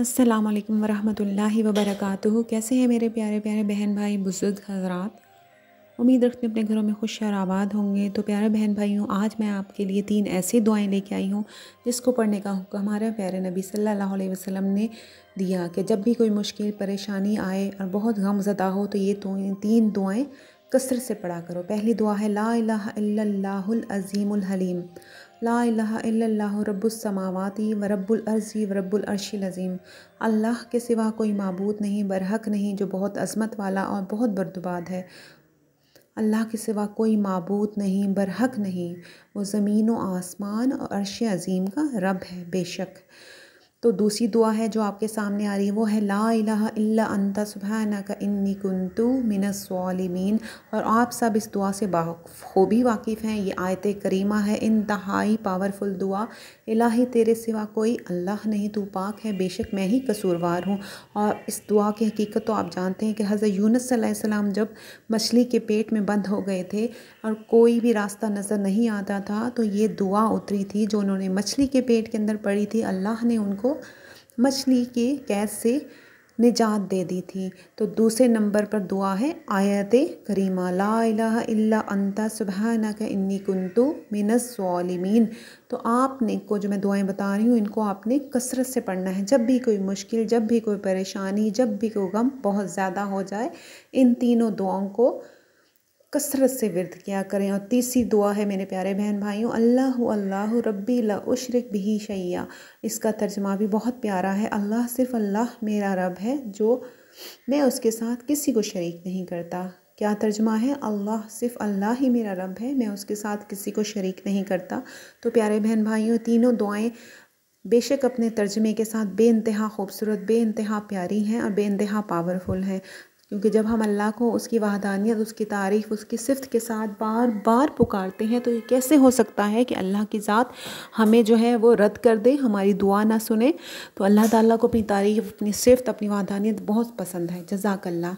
अस्सलाम वालेकुम वरहमतुल्लाहि वबरकातुहू कैसे हैं मेरे प्यारे प्यारे बहन भाई बुज़ुर्ग हजरात उम्मीद रखते अपने घरों में खुश और आबाद होंगे तो प्यारे बहन भाइयों आज मैं आपके लिए तीन ऐसी दुआएं लेके आई हूँ जिसको पढ़ने का हुक्म हमारे प्यारे नबी सल्लल्लाहु अलैहि वसल्लम ने दिया कि जब भी कोई मुश्किल परेशानी आए और बहुत गमजदा हो तो ये तो तीन दुआएँ कसर से पढ़ा करो पहली दुआ है ला अज़ीमुल हलीम ला रब्बुलसमावाती व रब्बुलअर्ज़ी व रब्बुलअर्शीज़ीम अल्लाह के सिवा कोई मबूद नहीं बरहक नहीं जो बहुत अज़मत वाला और बहुत बर्दबाद है अल्लाह के सिवा कोई मबूद नहीं बरहक नहीं वो ज़मीन व आसमान और अर्श अज़ीम का रब है बेशक तो दूसरी दुआ है जो आपके सामने आ रही है वो है ला इला इल्ला अंता सुबह का इन्नी कुंतु मिनसवालिमीन और आप सब इस दुआ से बाखूबी वाकिफ़ हैं ये आयत करीमा है इंतहाई पावरफुल दुआ इलाही तेरे सिवा कोई अल्लाह नहीं तो पाक है बेशक मैं ही कसूरवार हूँ और इस दुआ की हकीकत तो आप जानते हैं कि हज़र यूनसम जब मछली के पेट में बंद हो गए थे और कोई भी रास्ता नज़र नहीं आता था तो ये दुआ उतरी थी जो उन्होंने मछली के पेट के अंदर पड़ी थी अल्लाह ने उनको को मछली के कैद से निजात दे दी थी तो दूसरे नंबर पर दुआ है आयत करीमा ला इलाहा इल्ला अंता सुबहाना इन्नी कुंतु मिनस तो आपने को जो मैं दुआएं बता रही हूँ इनको आपने कसरत से पढ़ना है जब भी कोई मुश्किल जब भी कोई परेशानी जब भी कोई गम बहुत ज़्यादा हो जाए इन तीनों दुआओं को कसरत से विरद किया करें और तीसरी दुआ है मेरे प्यारे बहन भाइयों अल्लाह अल्लाह रब्बी ला उशरक भी शैया इसका तर्जमा भी बहुत प्यारा है अल्लाह सिर्फ अल्लाह मेरा रब है जो मैं उसके साथ किसी को शरीक नहीं करता क्या तर्जमा है अल्लाह सिर्फ अल्लाह ही मेरा रब है मैं उसके साथ किसी को शरीक नहीं करता तो प्यारे बहन भाइयों तीनों दुआएँ बेशक अपने तर्जमे के साथ बे खूबसूरत बे प्यारी हैं और बे पावरफुल हैं क्योंकि जब हम अल्लाह को उसकी वाहदानियत उसकी तारीफ़ उसकी सिफत के साथ बार बार पुकारते हैं तो ये कैसे हो सकता है कि अल्लाह की ज़ात हमें जो है वो रद्द कर दे हमारी दुआ ना सुने तो अल्लाह ताला को अपनी तारीफ़ अपनी सिफत अपनी वाहदानियत बहुत पसंद है जजाकल्ला